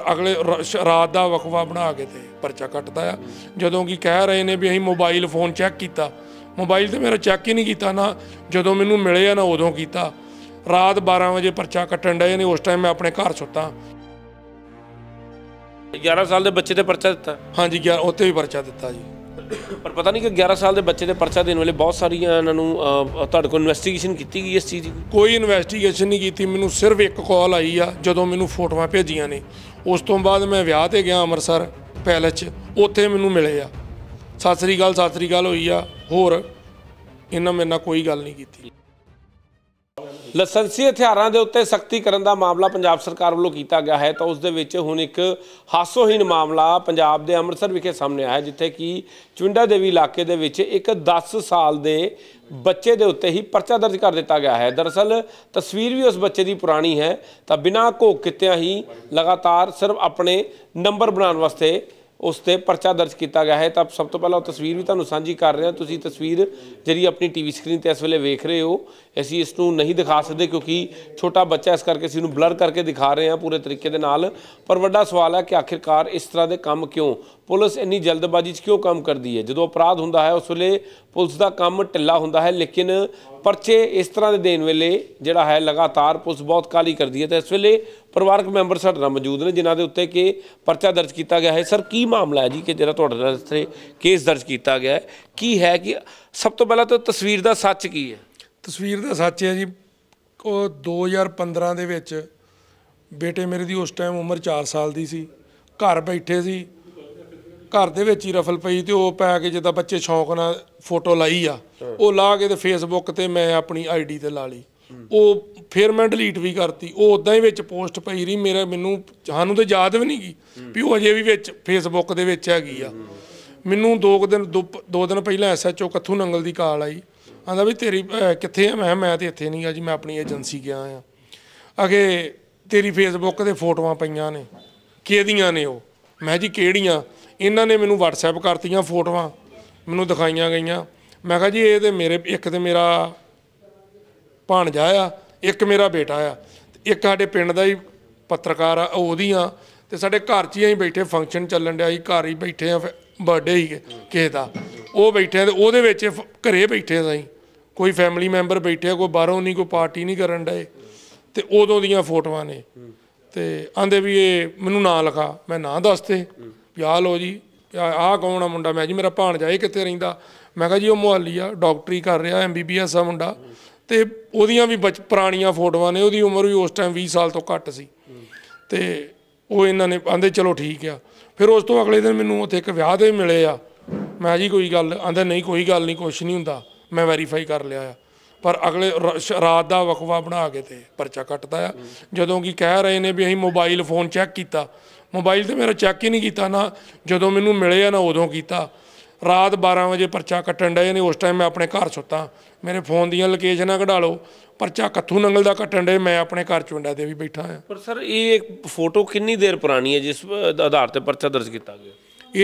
ਤਾਂ ਅਗਲੇ ਰਾਤ ਦਾ ਵਕਫਾ ਬਣਾ ਕੇ ਤੇ ਪਰਚਾ ਕੱਟਦਾ ਆ ਜਦੋਂ ਕਿ ਕਹਿ ਰਹੇ ਨੇ ਵੀ ਅਸੀਂ ਮੋਬਾਈਲ ਫੋਨ ਚੈੱਕ ਕੀਤਾ ਮੋਬਾਈਲ ਤੇ ਮੇਰਾ ਚੈੱਕ ਹੀ ਨਹੀਂ ਕੀਤਾ ਨਾ ਜਦੋਂ ਮੈਨੂੰ ਮਿਲੇ ਆ ਨਾ ਉਦੋਂ ਕੀਤਾ ਰਾਤ 12 ਵਜੇ ਪਰਚਾ ਕੱਟਣ ਡਏ ਨੇ ਉਸ ਟਾਈਮ ਮੈਂ ਆਪਣੇ ਘਰ ਸੁੱਤਾ 11 ਸਾਲ ਦੇ ਬੱਚੇ ਤੇ ਪਰਚਾ ਦਿੱਤਾ ਹਾਂਜੀ ਯਾਰ ਉੱਥੇ ਵੀ ਪਰਚਾ ਦਿੱਤਾ ਜੀ ਪਰ ਪਤਾ ਨਹੀਂ ਕਿ 11 ਸਾਲ ਦੇ ਬੱਚੇ ਦੇ ਪਰਚਾ ਦੇਣ ਵੇਲੇ ਬਹੁਤ ਸਾਰੀਆਂ ਇਹਨਾਂ ਨੂੰ ਤੁਹਾਡੇ ਕੋਲ ਇਨਵੈਸਟੀਗੇਸ਼ਨ ਕੀਤੀ ਗਈ ਇਸ ਚੀਜ਼ ਦੀ ਕੋਈ ਇਨਵੈਸਟੀਗੇਸ਼ਨ ਨਹੀਂ ਕੀਤੀ ਮੈਨੂੰ ਸਿਰਫ ਇੱਕ ਕਾਲ ਆਈ ਆ ਜਦੋਂ ਮੈਨੂੰ ਫੋਟੋਆਂ ਭੇਜੀਆਂ ਨੇ ਉਸ ਤੋਂ ਬਾਅਦ ਮੈਂ ਵਿਆਹ ਤੇ ਗਿਆ ਅੰਮ੍ਰਿਤਸਰ ਪੈਲੇਸ 'ਚ ਉੱਥੇ ਮੈਨੂੰ ਮਿਲੇ ਆ ਸਤਿ ਸ੍ਰੀ ਅਕਾਲ ਸਤਿ ਸ੍ਰੀ ਅਕਾਲ ਹੋਈ ਆ ਹੋਰ ਇਹਨਾਂ ਮੇਰੇ ਨਾਲ ਕੋਈ ਗੱਲ ਨਹੀਂ ਕੀਤੀ ਲਸੰਸੀ ਹਥਿਆਰਾਂ ਦੇ ਉੱਤੇ ਸਖਤੀ ਕਰਨ ਦਾ ਮਾਮਲਾ ਪੰਜਾਬ ਸਰਕਾਰ ਵੱਲੋਂ ਕੀਤਾ ਗਿਆ ਹੈ ਤਾਂ ਉਸ ਦੇ ਵਿੱਚ ਹੁਣ ਇੱਕ ਹਾਸੋਹੀਨ ਮਾਮਲਾ ਪੰਜਾਬ ਦੇ ਅੰਮ੍ਰਿਤਸਰ ਵਿਖੇ ਸਾਹਮਣੇ ਆਇਆ ਜਿੱਥੇ ਕਿ ਚੁੰਡਾ ਦੇਵੀ ਇਲਾਕੇ ਦੇ ਵਿੱਚ ਇੱਕ 10 ਸਾਲ ਦੇ ਬੱਚੇ ਦੇ ਉੱਤੇ ਹੀ ਪਰਚਾ ਦਰਜ ਕਰ ਦਿੱਤਾ ਗਿਆ ਹੈ ਦਰਅਸਲ ਤਸਵੀਰ ਵੀ ਉਸ ਬੱਚੇ ਦੀ ਪੁਰਾਣੀ ਹੈ ਤਾਂ ਬਿਨਾਂ ਕੋ ਕਿਤਿਆਂ ਹੀ ਲਗਾਤਾਰ ਸਿਰਫ ਆਪਣੇ ਨੰਬਰ ਬਣਾਉਣ ਵਾਸਤੇ ਉਸ ਤੇ ਪਰਚਾ ਦਰਜ ਕੀਤਾ ਗਿਆ ਹੈ ਤਾਂ ਸਭ ਤੋਂ ਪਹਿਲਾਂ ਉਹ ਤਸਵੀਰ ਵੀ ਤੁਹਾਨੂੰ ਸਾਂਝੀ ਕਰ ਰਹੇ ਹਾਂ ਤੁਸੀਂ ਤਸਵੀਰ ਜਿਹੜੀ ਆਪਣੀ ਟੀਵੀ ਸਕਰੀਨ ਤੇ ਇਸ ਵੇਲੇ ਵੇਖ ਰਹੇ ਹੋ ਅਸੀਂ ਇਸ ਨੂੰ ਨਹੀਂ ਦਿਖਾ ਸਕਦੇ ਕਿਉਂਕਿ ਛੋਟਾ ਬੱਚਾ ਇਸ ਕਰਕੇ ਅਸੀਂ ਨੂੰ ਬਲਰ ਕਰਕੇ ਦਿਖਾ ਰਹੇ ਹਾਂ ਪੂਰੇ ਤਰੀਕੇ ਦੇ ਨਾਲ ਪਰ ਵੱਡਾ ਸਵਾਲ ਹੈ ਕਿ ਆਖਿਰਕਾਰ ਇਸ ਤਰ੍ਹਾਂ ਦੇ ਕੰਮ ਕਿਉਂ ਪੁਲਿਸ ਇੰਨੀ ਜਲਦਬਾਜ਼ੀ 'ਚ ਕਿਉਂ ਕੰਮ ਕਰਦੀ ਹੈ ਜਦੋਂ ਅਪਰਾਧ ਹੁੰਦਾ ਹੈ ਉਸ ਵੇਲੇ ਪੁਲਿਸ ਦਾ ਕੰਮ ਢਿੱਲਾ ਹੁੰਦਾ ਹੈ ਲੇਕਿਨ ਪਰਚੇ ਇਸ ਤਰ੍ਹਾਂ ਦੇ ਦੇਣ ਵੇਲੇ ਜਿਹੜਾ ਹੈ ਲਗਾਤਾਰ ਪੁਲਿਸ ਬਹੁਤ ਕਾਲੀ ਕਰਦੀ ਹੈ ਤੇ ਇਸ ਵੇਲੇ ਪਰਿਵਾਰਕ ਮੈਂਬਰ ਸਾਡੇ ਨਾਲ ਮੌਜੂਦ ਨੇ ਜਿਨ੍ਹਾਂ ਦੇ ਉੱਤੇ ਕਿ ਪਰਚਾ ਦਰਜ ਕੀਤਾ ਗਿਆ ਹੈ ਸਰ ਕੀ ਮਾਮਲਾ ਹੈ ਜੀ ਕਿ ਜਿਹੜਾ ਤੁਹਾਡੇ ਨਾਲ ਇਸਤੇ ਕੇਸ ਦਰਜ ਕੀਤਾ ਗਿਆ ਹੈ ਕੀ ਹੈ ਕਿ ਸਭ ਤੋਂ ਪਹਿਲਾਂ ਤਾਂ ਤਸਵੀਰ ਦਾ ਸੱਚ ਕੀ ਹੈ ਤਸਵੀਰ ਦਾ ਸੱਚ ਹੈ ਜੀ ਉਹ 2015 ਦੇ ਵਿੱਚ ਬੇਟੇ ਮੇਰੇ ਦੀ ਉਸ ਟਾਈਮ ਉਮਰ 4 ਸਾਲ ਦੀ ਸੀ ਘਰ ਬੈਠੇ ਸੀ ਘਰ ਦੇ ਵਿੱਚ ਹੀ ਰਫਲ ਪਈ ਤੇ ਉਹ ਪੈ ਕੇ ਜਿੱਦਾਂ ਬੱਚੇ ਸ਼ੌਂਕ ਨਾਲ ਫੋਟੋ ਲਾਈ ਆ ਉਹ ਲਾ ਕੇ ਤੇ ਫੇਸਬੁੱਕ ਤੇ ਮੈਂ ਆਪਣੀ ਆਈਡੀ ਤੇ ਲਾ ਲਈ ਉਹ ਫਿਰ ਮੈਂ ਡਿਲੀਟ ਵੀ ਕਰਤੀ ਉਹ ਉਦਾਂ ਹੀ ਵਿੱਚ ਪੋਸਟ ਪਈ ਰਹੀ ਮੇਰਾ ਮੈਨੂੰ ਸਾਨੂੰ ਤੇ ਯਾਦ ਵੀ ਨਹੀਂ ਗਈ ਵੀ ਉਹ ਅਜੇ ਵੀ ਵਿੱਚ ਫੇਸਬੁੱਕ ਦੇ ਵਿੱਚ ਹੈਗੀ ਆ ਮੈਨੂੰ ਦੋ ਦਿਨ ਦੋ ਦਿਨ ਪਹਿਲਾਂ ਐਸਐਚਓ ਕੱਥੂ ਨੰਗਲ ਦੀ ਕਾਲ ਆਈ ਆਂਦਾ ਵੀ ਤੇਰੀ ਕਿੱਥੇ ਆ ਮੈਂ ਮੈਂ ਤੇ ਇੱਥੇ ਨਹੀਂ ਆ ਜੀ ਮੈਂ ਆਪਣੀ ਏਜੰਸੀ ਗਿਆ ਆ ਅਗੇ ਤੇਰੀ ਫੇਸਬੁੱਕ ਤੇ ਫੋਟੋਆਂ ਪਈਆਂ ਨੇ ਕਿਹਦੀਆਂ ਨੇ ਉਹ ਮੈਂ ਜੀ ਕਿਹੜੀਆਂ ਇਹਨਾਂ ਨੇ ਮੈਨੂੰ WhatsApp ਕਰਤੀਆਂ ਫੋਟੋਆਂ ਮੈਨੂੰ ਦਿਖਾਈਆਂ ਗਈਆਂ ਮੈਂ ਕਿਹਾ ਜੀ ਇਹ ਤੇ ਮੇਰੇ ਇੱਕ ਤੇ ਮੇਰਾ ਭਾਣਜਾ ਆ ਇੱਕ ਮੇਰਾ ਬੇਟਾ ਆ ਇੱਕ ਸਾਡੇ ਪਿੰਡ ਦਾ ਹੀ ਪੱਤਰਕਾਰ ਆ ਉਹਦੀਆਂ ਤੇ ਸਾਡੇ ਘਰ 'ਚ ਹੀ ਬੈਠੇ ਫੰਕਸ਼ਨ ਚੱਲਣ ਡਿਆ ਸੀ ਘਰ ਹੀ ਬੈਠੇ ਆ ਬਰਥਡੇ ਹੀ ਕਿਸੇ ਦਾ ਉਹ ਬੈਠੇ ਤੇ ਉਹਦੇ ਵਿੱਚ ਘਰੇ ਬੈਠੇ ਸਾਂ ਕੋਈ ਫੈਮਿਲੀ ਮੈਂਬਰ ਬੈਠੇ ਕੋਈ ਬਾਹਰੋਂ ਨਹੀਂ ਕੋਈ ਪਾਰਟੀ ਨਹੀਂ ਕਰਨ ਡਏ ਤੇ ਉਦੋਂ ਦੀਆਂ ਫੋਟੋਆਂ ਨੇ ਤੇ ਆਂਦੇ ਵੀ ਇਹ ਮੈਨੂੰ ਨਾਂ ਲਿਖਾ ਮੈਂ ਨਾਂ ਦੱਸਤੇ ਪਿਆ ਲੋ ਜੀ ਆਹ ਕੌਣ ਆ ਮੁੰਡਾ ਮੈਂ ਜੀ ਮੇਰਾ ਭਾਣਜਾ ਇਹ ਕਿੱਥੇ ਰਹਿੰਦਾ ਮੈਂ ਕਿਹਾ ਜੀ ਉਹ ਮੁਹੱਲੀ ਆ ਡਾਕਟਰੀ ਕਰ ਰਿਹਾ ਐਮਬੀਬੀਐਸ ਆ ਮੁੰਡਾ ਤੇ ਉਹਦੀਆਂ ਵੀ ਪੁਰਾਣੀਆਂ ਫੋਟੋਆਂ ਨੇ ਉਹਦੀ ਉਮਰ ਵੀ ਉਸ ਟਾਈਮ 20 ਸਾਲ ਤੋਂ ਘੱਟ ਸੀ ਤੇ ਉਹ ਇਹਨਾਂ ਨੇ ਆਂਦੇ ਚਲੋ ਠੀਕ ਆ ਫਿਰ ਉਸ ਤੋਂ ਅਗਲੇ ਦਿਨ ਮੈਨੂੰ ਉੱਥੇ ਇੱਕ ਵਿਆਹ ਦੇ ਮਿਲੇ ਆ ਮੈਂ ਜੀ ਕੋਈ ਗੱਲ ਆਂਦੇ ਨਹੀਂ ਕੋਈ ਗੱਲ ਨਹੀਂ ਕੁਛ ਨਹੀਂ ਹੁੰਦਾ ਮੈਂ ਵੈਰੀਫਾਈ ਕਰ ਲਿਆ ਆ ਪਰ ਅਗਲੇ ਰਾਤ ਦਾ ਵਕਵਾ ਬਣਾ ਕੇ ਤੇ ਪਰਚਾ ਕੱਟਦਾ ਆ ਜਦੋਂ ਕਿ ਕਹਿ ਰਹੇ ਨੇ ਵੀ ਅਸੀਂ ਮੋਬਾਈਲ ਫੋਨ ਚੈੱਕ ਕੀਤਾ ਮੋਬਾਈਲ ਤੇ ਮੇਰਾ ਚੈੱਕ ਹੀ ਨਹੀਂ ਕੀਤਾ ਨਾ ਜਦੋਂ ਮੈਨੂੰ ਮਿਲੇ ਆ ਨਾ ਉਦੋਂ ਕੀਤਾ ਰਾਤ 12 ਵਜੇ ਪਰਚਾ ਕੱਟਣ ਡਏ ਨੇ ਉਸ ਟਾਈਮ ਮੈਂ ਆਪਣੇ ਘਰ ਸੁੱਤਾ ਮੇਰੇ ਫੋਨ ਦੀਆਂ ਲੋਕੇਸ਼ਨਾਂ ਕਢਾ ਲਓ ਪਰਚਾ ਕੱਥੂ ਨੰਗਲ ਦਾ ਕੱਟਣ ਡਏ ਮੈਂ ਆਪਣੇ ਘਰ ਚੁੰਡਾ ਦੇ ਵੀ ਬੈਠਾ ਆ ਪਰ ਸਰ ਇਹ ਇੱਕ ਫੋਟੋ ਕਿੰਨੀ ਦੇਰ ਪੁਰਾਣੀ ਹੈ ਜਿਸ ਆਧਾਰ ਤੇ ਪਰਚਾ ਦਰਜ ਕੀਤਾ ਗਿਆ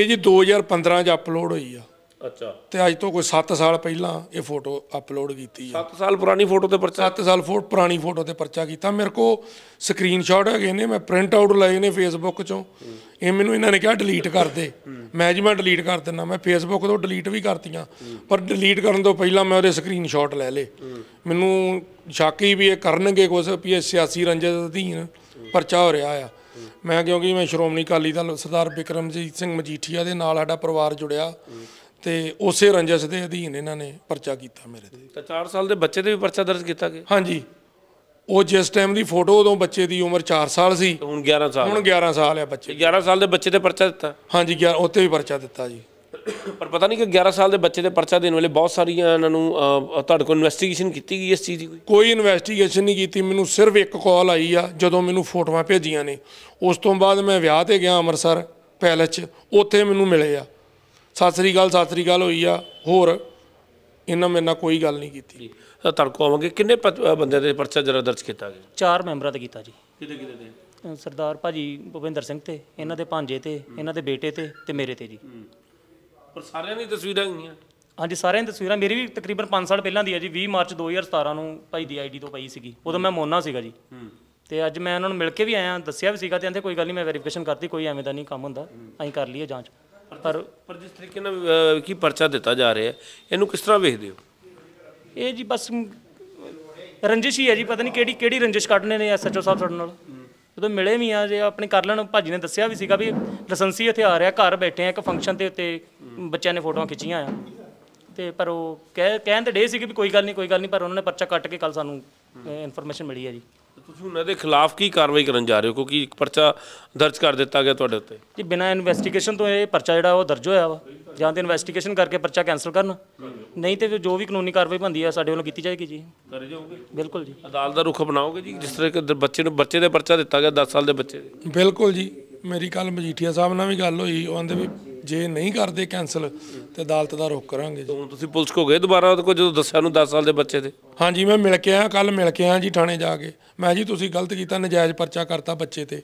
ਇਹ ਜੀ 2015 ਚ ਅਪਲੋਡ ਹੋਈ ਆ ਅੱਛਾ ਤੇ ਅੱਜ ਤੋਂ ਕੋਈ 7 ਸਾਲ ਪਹਿਲਾਂ ਇਹ ਫੋਟੋ ਅਪਲੋਡ ਕੀਤੀ ਹੈ 7 ਸਾਲ ਪੁਰਾਣੀ ਫੋਟੋ ਤੇ ਪਰਚਾ 7 ਸਾਲ ਫੋਟ ਪੁਰਾਣੀ ਫੋਟੋ ਤੇ ਪਰਚਾ ਕੀਤਾ ਮੇਰੇ ਕੋ ਸਕਰੀਨਸ਼ਾਟ ਹੈਗੇ ਨੇ ਮੈਂ ਪ੍ਰਿੰਟ ਆਊਟ ਲਏ ਨੇ ਫੇਸਬੁੱਕ ਚੋਂ ਇਹ ਮੈਨੂੰ ਇਹਨਾਂ ਨੇ ਕਿਹਾ ਡਿਲੀਟ ਕਰ ਦੇ ਮੈਂ ਜੀ ਮੈਂ ਡਿਲੀਟ ਕਰ ਦਿੰਨਾ ਮੈਂ ਫੇਸਬੁੱਕ ਤੋਂ ਡਿਲੀਟ ਵੀ ਕਰਤੀਆਂ ਪਰ ਡਿਲੀਟ ਕਰਨ ਤੋਂ ਪਹਿਲਾਂ ਮੈਂ ਉਹਦੇ ਸਕਰੀਨਸ਼ਾਟ ਲੈ ਲੇ ਮੈਨੂੰ ਸ਼ੱਕ ਹੀ ਵੀ ਇਹ ਕਰਨਗੇ ਕੁਝ ਵੀ ਇਹ ਸਿਆਸੀ ਰੰਜਿਸ਼ ਅਧੀਨ ਪਰਚਾ ਹੋ ਰਿਹਾ ਆ ਮੈਂ ਕਿਉਂਕਿ ਮੈਂ ਸ਼੍ਰੋਮਣੀ ਅਕਾਲੀ ਦਲ ਸਰਦਾਰ ਬਿਕਰਮਜੀਤ ਸਿੰਘ ਮਜੀਠੀਆ ਦੇ ਨਾਲ ਸਾਡਾ ਪਰਿਵਾਰ ਜੁੜਿਆ ਤੇ ਉਸੇ ਰੰਜਸ ਦੇ ਅਧੀਨ ਇਹਨਾਂ ਨੇ ਪਰਚਾ ਕੀਤਾ ਮੇਰੇ ਤੇ ਤਾਂ 4 ਸਾਲ ਦੇ ਬੱਚੇ ਤੇ ਵੀ ਪਰਚਾ ਦਰਜ ਕੀਤਾ ਗਿਆ ਹਾਂਜੀ ਉਹ ਜਿਸ ਟਾਈਮ ਦੀ ਫੋਟੋ ਉਦੋਂ ਬੱਚੇ ਦੀ ਉਮਰ 4 ਸਾਲ ਸੀ ਹੁਣ 11 ਸਾਲ ਹੁਣ 11 ਸਾਲ ਆ ਬੱਚੇ 11 ਸਾਲ ਦੇ ਬੱਚੇ ਤੇ ਪਰਚਾ ਦਿੱਤਾ ਹਾਂਜੀ 11 ਉੱਥੇ ਵੀ ਪਰਚਾ ਦਿੱਤਾ ਜੀ ਪਰ ਪਤਾ ਨਹੀਂ ਕਿ 11 ਸਾਲ ਦੇ ਬੱਚੇ ਦੇ ਪਰਚਾ ਦੇਣ ਵੇਲੇ ਬਹੁਤ ਸਾਰੀਆਂ ਇਹਨਾਂ ਨੂੰ ਤੁਹਾਡੇ ਕੋਲ ਇਨਵੈਸਟੀਗੇਸ਼ਨ ਕੀਤੀ ਗਈ ਇਸ ਚੀਜ਼ ਦੀ ਕੋਈ ਕੋਈ ਇਨਵੈਸਟੀਗੇਸ਼ਨ ਨਹੀਂ ਕੀਤੀ ਮੈਨੂੰ ਸਿਰਫ ਇੱਕ ਕਾਲ ਆਈ ਆ ਜਦੋਂ ਮੈਨੂੰ ਫੋਟੋਆਂ ਭੇਜੀਆਂ ਨੇ ਉਸ ਤੋਂ ਬਾਅਦ ਮੈਂ ਵਿਆਹ ਤੇ ਗਿਆ ਅੰਮ੍ਰਿਤਸਰ ਪੈਲਸ 'ਚ ਉੱਥੇ ਮੈਨੂੰ ਮਿਲੇ ਆ ਸਤਿ ਸ੍ਰੀ ਅਕਾਲ ਸਤਿ ਸ੍ਰੀ ਅਕਾਲ ਹੋਈ ਆ ਹੋਰ ਇਹਨਾਂ ਮੇਰੇ ਨਾਲ ਕੋਈ ਗੱਲ ਨਹੀਂ ਕੀਤੀ ਤਾਂ ਤੜਕੋ ਆਵਾਂਗੇ ਕਿੰਨੇ ਬੰਦੇ ਦੇ ਪਰਚਾ ਜਰਾ ਦਰਜ ਕੀਤਾ ਗਿਆ ਚਾਰ ਮੈਂਬਰਾਂ ਦਾ ਕੀਤਾ ਜੀ ਕਿਤੇ ਕਿਤੇ ਦੇ ਸਰਦਾਰ ਭਾਜੀ ਭੁਪਿੰਦਰ ਸਿੰਘ ਤੇ ਇਹਨਾਂ ਦੇ ਭਾਂਜੇ ਤੇ ਇਹਨਾਂ ਦੇ ਬੇਟੇ ਤੇ ਤੇ ਮੇਰੇ ਤੇ ਜੀ ਪਰ ਸਾਰਿਆਂ ਦੀ ਤਸਵੀਰਾਂ ਆ ਹਾਂਜੀ ਸਾਰਿਆਂ ਦੀ ਤਸਵੀਰਾਂ ਮੇਰੀ ਵੀ ਤਕਰੀਬਨ 5 ਸਾਲ ਪਹਿਲਾਂ ਦੀ ਹੈ ਜੀ 20 ਮਾਰਚ 2017 ਨੂੰ ਭਾਈ ਦੀ ਆਈਡੀ ਤੋਂ ਪਈ ਸੀਗੀ ਉਦੋਂ ਮੈਂ ਮੋਨਾ ਸੀਗਾ ਜੀ ਤੇ ਅੱਜ ਮੈਂ ਉਹਨਾਂ ਨੂੰ ਮਿਲ ਕੇ ਵੀ ਆਇਆ ਦੱਸਿਆ ਵੀ ਸੀਗਾ ਤੇ ਕਹਿੰਦੇ ਕੋਈ ਗੱਲ ਨਹੀਂ ਮੈਂ ਵੈਰੀਫਿਕੇਸ਼ਨ ਕਰਤੀ ਕੋਈ ਐਵੇਂ ਦਾ ਨਹੀਂ ਕੰਮ ਹੁੰਦਾ ਅਸੀਂ ਕਰ ਲਈਏ ਜਾਂਚ ਪਰ ਪਰ ਜਿਸ ਤਰੀਕੇ ਨਾਲ ਕੀ ਪਰਚਾ ਦਿੱਤਾ ਜਾ ਰਿਹਾ ਇਹਨੂੰ ਕਿਸ ਤਰ੍ਹਾਂ ਵੇਖਦੇ ਹੋ ਇਹ ਜੀ ਬਸ ਰੰਜਿਸ਼ ਹੀ ਹੈ ਜੀ ਪਤਾ ਨਹੀਂ ਕਿਹੜੀ ਕਿਹੜੀ ਰੰਜਿਸ਼ ਕੱਢਨੇ ਨੇ ਐਸਐਚਓ ਸਾਹਿਬ ਸਾਡੇ ਨਾਲ ਜਦੋਂ ਮਿਲੇ ਵੀ ਆ ਜੇ ਆਪਣੇ ਕਰ ਲੈਣ ਭਾਜੀ ਨੇ ਦੱਸਿਆ ਵੀ ਸੀਗਾ ਵੀ ਲਸੰਸੀ ਇੱਥੇ ਆ ਰਿਹਾ ਘਰ ਬੈਠੇ ਆ ਇੱਕ ਫੰਕਸ਼ਨ ਤੇ ਉੱਤੇ ਬੱਚਿਆਂ ਨੇ ਫੋਟੋਆਂ ਖਿੱਚੀਆਂ ਆ ਤੇ ਪਰ ਉਹ ਕਹਿ ਕਹਿੰਦੇ ਡੇ ਸੀ ਕਿ ਕੋਈ ਗੱਲ ਨਹੀਂ ਕੋਈ ਗੱਲ ਨਹੀਂ ਪਰ ਉਹਨਾਂ ਨੇ ਪਰਚਾ ਕੱਟ ਕੇ ਕੱਲ ਸਾਨੂੰ ਇਨਫੋਰਮੇਸ਼ਨ ਮਿਲੀ ਹੈ ਜੀ ਤੁਸੀਂ ਉਹਨਾਂ ਦੇ ਖਿਲਾਫ ਕੀ ਕਾਰਵਾਈ ਕਰਨ ਜਾ ਰਹੇ ਹੋ ਕਿਉਂਕਿ ਇੱਕ ਪਰਚਾ ਦਰਜ ਕਰ ਦਿੱਤਾ ਗਿਆ ਤੁਹਾਡੇ ਉੱਤੇ ਜੀ ਬਿਨਾ ਇਨਵੈਸਟੀਗੇਸ਼ਨ ਤੋਂ ਇਹ ਪਰਚਾ ਜਿਹੜਾ ਉਹ ਦਰਜ ਹੋਇਆ ਵਾ ਜਾਂ ਤੇ ਇਨਵੈਸਟੀਗੇਸ਼ਨ ਕਰਕੇ ਪਰਚਾ ਕੈਨਸਲ ਕਰਨ ਨਹੀਂ ਤੇ ਜੋ ਵੀ ਕਾਨੂੰਨੀ ਕਾਰਵਾਈ ਬੰਦੀ ਆ ਸਾਡੇ ਵੱਲੋਂ ਕੀਤੀ ਜਾਏਗੀ ਜੀ ਕਰੇ ਜਾਓਗੇ ਬਿਲਕੁਲ ਜੀ ਅਦਾਲਤ ਦਾ ਰੁਖ ਬਣਾਓਗੇ ਜੀ ਜਿਸ ਤਰ੍ਹਾਂ ਕਿ ਬੱਚੇ ਨੂੰ ਬੱਚੇ ਦੇ ਪਰਚਾ ਦਿੱਤਾ ਗਿਆ 10 ਸਾਲ ਦੇ ਬੱਚੇ ਬਿਲਕੁਲ ਜੀ ਮੇਰੀ ਕੱਲ ਮਜੀਠੀਆ ਸਾਹਿਬ ਨਾਲ ਵੀ ਗੱਲ ਹੋਈ ਉਹਨਾਂ ਦੇ ਵੀ ਜੇ ਨਹੀਂ ਕਰਦੇ ਕੈਨਸਲ ਤੇ ਅਦਾਲਤ ਦਾ ਰੋਕ ਕਰਾਂਗੇ ਜੀ ਤੋਂ ਤੁਸੀਂ ਪੁਲਿਸ ਕੋ ਗਏ ਦੁਬਾਰਾ ਉਹ ਕੋ ਜਦੋਂ ਦੱਸਿਆ ਨੂੰ 10 ਸਾਲ ਦੇ ਬੱਚੇ ਤੇ ਹਾਂਜੀ ਮੈਂ ਮਿਲ ਕੇ ਆਇਆ ਕੱਲ ਮਿਲ ਕੇ ਆਇਆ ਜੀ ਥਾਣੇ ਜਾ ਕੇ ਮੈਂ ਜੀ ਤੁਸੀਂ ਗਲਤ ਕੀਤਾ ਨਜਾਇਜ਼ ਪਰਚਾ ਕਰਤਾ ਬੱਚੇ ਤੇ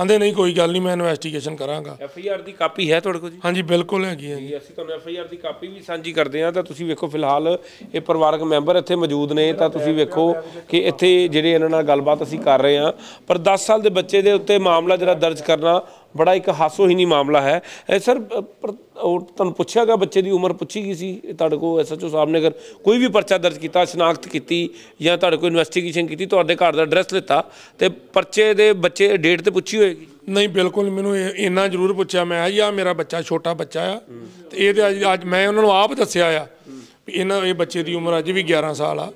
ਆਂਦੇ ਨਹੀਂ ਕੋਈ ਗੱਲ ਨਹੀਂ ਮੈਂ ਇਨਵੈਸਟੀਗੇਸ਼ਨ ਕਰਾਂਗਾ ਐਫ ਆਈ ਆਰ ਦੀ ਕਾਪੀ ਹੈ ਤੁਹਾਡੇ ਕੋਲ ਜੀ ਹਾਂਜੀ ਬਿਲਕੁਲ ਹੈਗੀ ਹੈ ਜੀ ਅਸੀਂ ਤੁਹਾਨੂੰ ਐਫ ਆਈ ਆਰ ਦੀ ਕਾਪੀ ਵੀ ਸਾਂਝੀ ਕਰਦੇ ਹਾਂ ਤਾਂ ਤੁਸੀਂ ਵੇਖੋ ਫਿਲਹਾਲ ਇਹ ਪਰਿਵਾਰਕ ਮੈਂਬਰ ਇੱਥੇ ਮੌਜੂਦ ਨੇ ਤਾਂ ਤੁਸੀਂ ਵੇਖੋ ਕਿ ਇੱਥੇ ਜਿਹੜੇ ਇਹਨਾਂ ਨਾਲ ਗੱਲਬਾਤ ਅਸੀਂ ਕਰ ਰਹੇ ਹਾਂ ਪਰ 10 ਸਾਲ ਦੇ ਬੱਚੇ ਦੇ ਉੱਤੇ ਮਾਮਲਾ ਜਿਹੜਾ ਦਰਜ ਕਰਨਾ ਬੜਾ ਇੱਕ ਹਾਸੋਹੀਣੀ ਮਾਮਲਾ ਹੈ ਸਰ ਤੁਹਾਨੂੰ ਪੁੱਛਿਆਗਾ ਬੱਚੇ ਦੀ ਉਮਰ ਪੁੱਛੀ ਗਈ ਸੀ ਤੁਹਾਡੇ ਕੋ ਐਸਐਚਓ ਸਾਹਿਬ ਨੇ ਅਗਰ ਕੋਈ ਵੀ ਪਰਚਾ ਦਰਜ ਕੀਤਾ ਸ਼ਨਾਖਤ ਕੀਤੀ ਜਾਂ ਤੁਹਾਡੇ ਕੋ ਇਨਵੈਸਟੀਗੇਸ਼ਨ ਕੀਤੀ ਤੁਹਾਡੇ ਘਰ ਦਾ ਐਡਰੈਸ ਲਿੱਤਾ ਤੇ ਪਰਚੇ ਦੇ ਬੱਚੇ ਡੇਟ ਤੇ ਪੁੱਛੀ ਹੋਏਗੀ ਨਹੀਂ ਬਿਲਕੁਲ ਮੈਨੂੰ ਇੰਨਾ ਜ਼ਰੂਰ ਪੁੱਛਿਆ ਮੈਂ ਆ ਯਾ ਮੇਰਾ ਬੱਚਾ ਛੋਟਾ ਬੱਚਾ ਆ ਤੇ ਇਹ ਤੇ ਅੱਜ ਮੈਂ ਉਹਨਾਂ ਨੂੰ ਆਪ ਦੱਸਿਆ ਆ ਇਹਨਾਂ ਇਹ ਬੱਚੇ ਦੀ ਉਮਰ ਅਜੇ ਵੀ 11 ਸਾਲ ਆ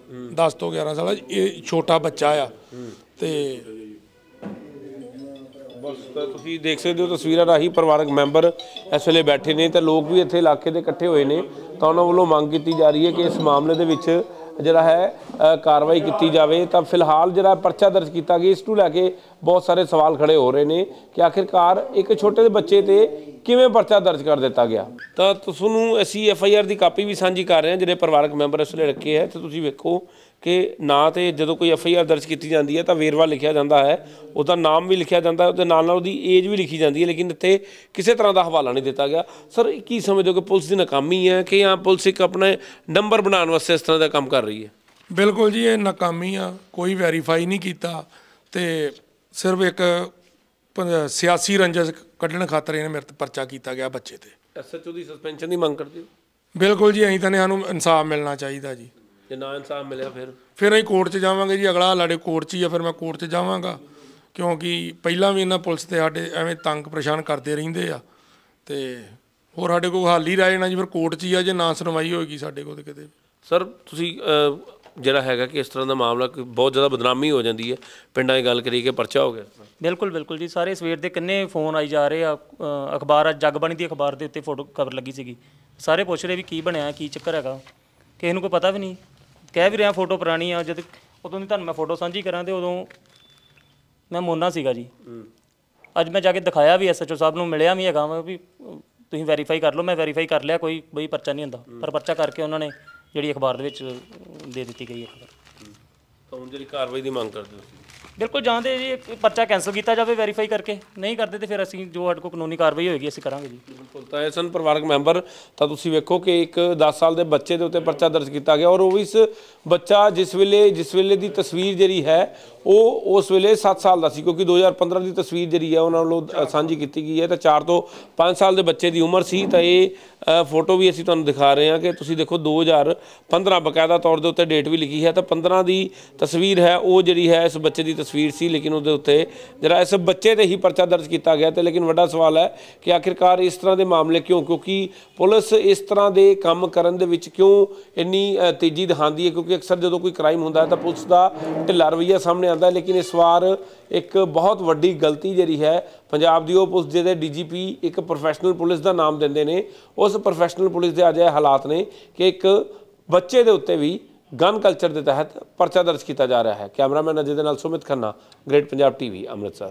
10 ਤੋਂ 11 ਸਾਲ ਆ ਇਹ ਛੋਟਾ ਬੱਚਾ ਆ ਤੇ ਬਸ ਤੁਸੀਂ ਦੇਖ ਸਕਦੇ ਹੋ ਤਸਵੀਰਾਂ ਰਾਹੀਂ ਪਰਿਵਾਰਕ ਮੈਂਬਰ ਇਸ ਵੇਲੇ ਬੈਠੇ ਨੇ ਤੇ ਲੋਕ ਵੀ ਇੱਥੇ ਇਲਾਕੇ ਦੇ ਇਕੱਠੇ ਹੋਏ ਨੇ ਤਾਂ ਉਹਨਾਂ ਵੱਲੋਂ ਮੰਗ ਕੀਤੀ ਜਾ ਰਹੀ ਹੈ ਕਿ ਇਸ ਮਾਮਲੇ ਦੇ ਵਿੱਚ ਜਿਹੜਾ ਹੈ ਕਾਰਵਾਈ ਕੀਤੀ ਜਾਵੇ ਤਾਂ ਫਿਲਹਾਲ ਜਿਹੜਾ ਪਰਚਾ ਦਰਜ ਕੀਤਾ ਗਿਆ ਇਸ ਨੂੰ ਲੈ ਕੇ ਬਹੁਤ ਸਾਰੇ ਸਵਾਲ ਖੜੇ ਹੋ ਰਹੇ ਨੇ ਕਿ ਆਖਿਰਕਾਰ ਇੱਕ ਛੋਟੇ ਦੇ ਬੱਚੇ ਤੇ ਕਿਵੇਂ ਪਰਚਾ ਦਰਜ ਕਰ ਦਿੱਤਾ ਗਿਆ ਤਾਂ ਤੁਹਾਨੂੰ ਅਸੀਂ ਐਫ ਆਈ ਆਰ ਦੀ ਕਾਪੀ ਵੀ ਸਾਂਝੀ ਕਰ ਰਹੇ ਹਾਂ ਜਿਹੜੇ ਪਰਿਵਾਰਕ ਮੈਂਬਰ ਇਸ ਲਈ ਰੱਖੇ ਹੈ ਤੇ ਤੁਸੀਂ ਵੇਖੋ ਕਿ ਨਾਂ ਤੇ ਜਦੋਂ ਕੋਈ ਐਫ ਆਈ ਆਰ ਦਰਜ ਕੀਤੀ ਜਾਂਦੀ ਹੈ ਤਾਂ ਵੇਰਵਾ ਲਿਖਿਆ ਜਾਂਦਾ ਹੈ ਉਹਦਾ ਨਾਮ ਵੀ ਲਿਖਿਆ ਜਾਂਦਾ ਹੈ ਉਹਦੇ ਨਾਲ ਨਾਲ ਉਹਦੀ ਏਜ ਵੀ ਲਿਖੀ ਜਾਂਦੀ ਹੈ ਲੇਕਿਨ ਇੱਥੇ ਕਿਸੇ ਤਰ੍ਹਾਂ ਦਾ ਹਵਾਲਾ ਨਹੀਂ ਦਿੱਤਾ ਗਿਆ ਸਰ ਕੀ ਸਮਝੋ ਕਿ ਪੁਲਿਸ ਦੀ ਨਾਕਾਮੀ ਹੈ ਕਿ ਜਾਂ ਪੁਲਿਸ ਇੱਕ ਆਪਣੇ ਨੰਬਰ ਬਣਾਉਣ ਵਾਸਤੇ ਇਸ ਤਰ੍ਹਾਂ ਦਾ ਕੰਮ ਕਰ ਰਹੀ ਹੈ ਬਿਲਕੁਲ ਜੀ ਇਹ ਨਾਕਾਮੀ ਆ ਕੋਈ ਵੈਰੀਫਾਈ ਨਹੀਂ ਕੀਤਾ ਤੇ ਸਿਰਫ ਇੱਕ ਸਿਆਸੀ ਰੰਜਸ ਕੱਢਣ ਖਾਤਰ ਇਹਨੇ ਮੇਰੇ ਤੇ ਪਰਚਾ ਕੀਤਾ ਗਿਆ ਬੱਚੇ ਤੇ ਐਸਐਚਓ ਦੀ ਸਸਪੈਂਸ਼ਨ ਦੀ ਮੰਗ ਕਰਦੇ ਹੋ ਬਿਲਕੁਲ ਜੀ ਅਸੀਂ ਤਾਂ ਨੇ ਸਾਨੂੰ ਇਨਸਾਫ ਮਿਲਣਾ ਚਾਹੀਦਾ ਜੀ ਜੇ ਨਾ ਇਨਸਾਫ ਮਿਲਿਆ ਫਿਰ ਫਿਰ ਅਸੀਂ ਕੋਰਟ 'ਚ ਜਾਵਾਂਗੇ ਜੀ ਅਗਲਾ ਲੜੇ ਕੋਰਟ 'ਚ ਹੀ ਆ ਫਿਰ ਮੈਂ ਕੋਰਟ 'ਚ ਜਾਵਾਂਗਾ ਕਿਉਂਕਿ ਪਹਿਲਾਂ ਵੀ ਇਹਨਾਂ ਪੁਲਿਸ ਤੇ ਸਾਡੇ ਐਵੇਂ ਤੰਗ ਪਰੇਸ਼ਾਨ ਕਰਦੇ ਰਹਿੰਦੇ ਆ ਤੇ ਹੋਰ ਸਾਡੇ ਕੋਲ ਹਾਲ ਹੀ ਰਹਿ ਜੀ ਫਿਰ ਕੋਰਟ 'ਚ ਹੀ ਆ ਜੇ ਨਾ ਸੁਣਵਾਈ ਹੋਏਗੀ ਸਾਡੇ ਕੋਲ ਤੇ ਕਿਤੇ ਸਰ ਤੁਸੀਂ ਜਿਹੜਾ ਹੈਗਾ ਕਿ ਇਸ ਤਰ੍ਹਾਂ ਦਾ ਮਾਮਲਾ ਬਹੁਤ ਜ਼ਿਆਦਾ ਬਦਨਾਮੀ ਹੋ ਜਾਂਦੀ ਹੈ ਪਿੰਡਾਂ ਦੀ ਗੱਲ ਕਰੀ ਕੇ ਪਰਚਾ ਹੋ ਗਿਆ ਬਿਲਕੁਲ ਬਿਲਕੁਲ ਜੀ ਸਾਰੇ ਸਵੇਰ ਦੇ ਕਿੰਨੇ ਫੋਨ ਆਈ ਜਾ ਰਹੇ ਆ ਅਖਬਾਰ ਅੱਜ ਜਗਬਾਣੀ ਦੀ ਅਖਬਾਰ ਦੇ ਉੱਤੇ ਫੋਟੋ ਕਵਰ ਲੱਗੀ ਸੀਗੀ ਸਾਰੇ ਪੁੱਛ ਰਹੇ ਵੀ ਕੀ ਬਣਿਆ ਕੀ ਚੱਕਰ ਹੈਗਾ ਕਿਸੇ ਨੂੰ ਕੋਈ ਪਤਾ ਵੀ ਨਹੀਂ ਕਹਿ ਵੀ ਰਿਹਾ ਫੋਟੋ ਪੁਰਾਣੀ ਆ ਜਦ ਉਦੋਂ ਦੀ ਤੁਹਾਨੂੰ ਮੈਂ ਫੋਟੋ ਸਾਂਝੀ ਕਰਾਂ ਤੇ ਉਦੋਂ ਮੈਂ ਮੋਨਾ ਸੀਗਾ ਜੀ ਅੱਜ ਮੈਂ ਜਾ ਕੇ ਦਿਖਾਇਆ ਵੀ ਐਸਐਚਓ ਸਾਹਿਬ ਨੂੰ ਮਿਲਿਆ ਵੀ ਹੈਗਾ ਵੀ ਤੁਸੀਂ ਵੈਰੀਫਾਈ ਕਰ ਲਓ ਮੈਂ ਵੈਰੀਫਾਈ ਕਰ ਲਿਆ ਕੋਈ ਬਈ ਪਰਚਾ ਨਹੀਂ ਹੁੰਦਾ ਪਰ ਪਰਚਾ ਕਰਕੇ ਉਹਨਾਂ ਨੇ ਜਿਹੜੀ ਅਖਬਾਰ ਦੇ ਵਿੱਚ ਦੇ ਦਿੱਤੀ ਗਈ ਹੈ ਖਬਰ ਤਾਂ ਹੁਣ ਜਿਹੜੀ ਕਾਰਵਾਈ ਦੀ ਮੰਗ ਕਰਦੇ ਹੋ ਤੁਸੀਂ ਬਿਲਕੁਲ ਜਾਂਦੇ ਜੀ ਪਰਚਾ ਕੈਨਸਲ ਕੀਤਾ ਜਾਵੇ ਵੈਰੀਫਾਈ ਕਰਕੇ ਨਹੀਂ ਕਰਦੇ ਤੇ ਫਿਰ ਅਸੀਂ ਜੋ ਸਾਡੇ ਕੋਲ ਕਾਨੂੰਨੀ ਕਾਰਵਾਈ ਹੋਏਗੀ ਅਸੀਂ ਕਰਾਂਗੇ ਜੀ ਬਿਲਕੁਲ ਤਾਂ ਇਸਨ ਪਰਿਵਾਰਕ ਮੈਂਬਰ ਤਾਂ ਤੁਸੀਂ ਵੇਖੋ ਕਿ ਇੱਕ 10 ਸਾਲ ਦੇ ਬੱਚੇ ਦੇ ਉੱਤੇ ਪਰਚਾ ਦਰਜ ਕੀਤਾ ਗਿਆ ਔਰ ਉਹ ਇਸ ਬੱਚਾ ਜਿਸ ਵੇਲੇ ਜਿਸ ਵੇਲੇ ਦੀ ਤਸਵੀਰ ਜਿਹੜੀ ਹੈ ਉਹ ਉਸ ਵੇਲੇ 7 ਸਾਲ ਦਾ ਸੀ ਕਿਉਂਕਿ 2015 ਦੀ ਤਸਵੀਰ ਜਿਹੜੀ ਹੈ ਉਹਨਾਂ ਨਾਲੋਂ ਸਾਂਝੀ ਕੀਤੀ ਗਈ ਹੈ ਤਾਂ 4 ਤੋਂ 5 ਸਾਲ ਦੇ ਬੱਚੇ ਦੀ ਉਮਰ ਸੀ ਤਾਂ ਇਹ ਫੋਟੋ ਵੀ ਅਸੀਂ ਤੁਹਾਨੂੰ ਦਿਖਾ ਰਹੇ ਹਾਂ ਕਿ ਤੁਸੀਂ ਦੇਖੋ 2015 ਬਕਾਇਦਾ ਤੌਰ ਦੇ ਉੱਤੇ ਡੇਟ ਵੀ ਲਿਖੀ ਹੈ ਤਾਂ 15 ਦੀ ਤਸਵੀਰ ਹੈ ਉਹ ਜਿਹੜੀ ਹੈ ਇਸ ਬੱਚੇ ਦੀ ਤਸਵੀਰ ਸੀ ਲੇਕਿਨ ਉਹਦੇ ਉੱਤੇ ਜਿਹੜਾ ਇਸ ਬੱਚੇ ਤੇ ਹੀ ਪਰਚਾ ਦਰਜ ਕੀਤਾ ਗਿਆ ਤੇ ਲੇਕਿਨ ਵੱਡਾ ਸਵਾਲ ਹੈ ਕਿ ਆਖਿਰਕਾਰ ਇਸ ਤਰ੍ਹਾਂ ਦੇ ਮਾਮਲੇ ਕਿਉਂ ਕਿਉਂਕਿ ਪੁਲਿਸ ਇਸ ਤਰ੍ਹਾਂ ਦੇ ਕੰਮ ਕਰਨ ਦੇ ਵਿੱਚ ਕਿਉਂ ਇੰਨੀ ਤੇਜ਼ੀ ਦਿਖਾਉਂਦੀ ਹੈ ਕਿਉਂਕਿ ਅਕਸਰ ਜਦੋਂ ਕੋਈ ਕ੍ਰਾਈਮ ਹੁੰਦਾ ਹੈ ਤਾਂ ਪੁਲਿਸ ਦਾ ਢਿੱਲਾ ਰਵਈਆ ਸਾਹਮਣੇ ਆਉਂਦਾ ਹੈ ਲੇਕਿਨ ਇਸ ਵਾਰ ਇੱਕ ਬਹੁਤ ਵੱਡੀ ਗਲਤੀ ਜਿਹੜੀ ਹੈ ਪੰਜਾਬ ਦੀ ਉਹ ਪੁਲਿਸ ਜਿਹਦੇ ਡੀਜੀਪੀ ਇੱਕ ਪ੍ਰੋਫੈਸ਼ਨਲ ਪੁਲਿਸ ਦਾ ਨਾਮ ਦਿੰਦੇ ਨੇ ਉਸ ਪ੍ਰੋਫੈਸ਼ਨਲ ਪੁਲਿਸ ਦੇ ਆ ਜਾਏ ਹਾਲਾਤ ਨੇ ਕਿ ਇੱਕ ਬੱਚੇ ਦੇ ਉੱਤੇ ਵੀ ਗਨ ਕਲਚਰ ਦੇ ਤਹਿਤ ਪਰਚਾ ਦਰਜ ਕੀਤਾ ਜਾ ਰਿਹਾ ਹੈ ਕੈਮਰਾਮੈਨ ਅਜੇ ਦੇ ਨਾਲ ਸੁਮਿਤ ਖੰਨਾ ਗ੍ਰੇਟ ਪੰਜਾਬ ਟੀਵੀ ਅੰਮ੍ਰਿਤਸਰ